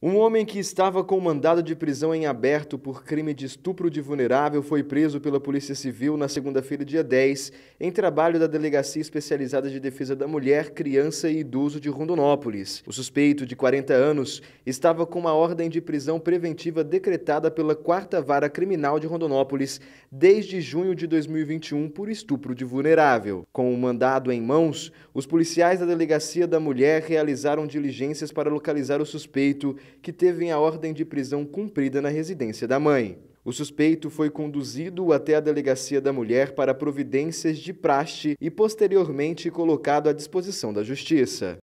Um homem que estava com mandado de prisão em aberto por crime de estupro de vulnerável foi preso pela Polícia Civil na segunda-feira, dia 10, em trabalho da Delegacia Especializada de Defesa da Mulher, Criança e Idoso de Rondonópolis. O suspeito, de 40 anos, estava com uma ordem de prisão preventiva decretada pela Quarta Vara Criminal de Rondonópolis desde junho de 2021 por estupro de vulnerável. Com o mandado em mãos, os policiais da Delegacia da Mulher realizaram diligências para localizar o suspeito que teve a ordem de prisão cumprida na residência da mãe. O suspeito foi conduzido até a delegacia da mulher para providências de praxe e posteriormente colocado à disposição da justiça.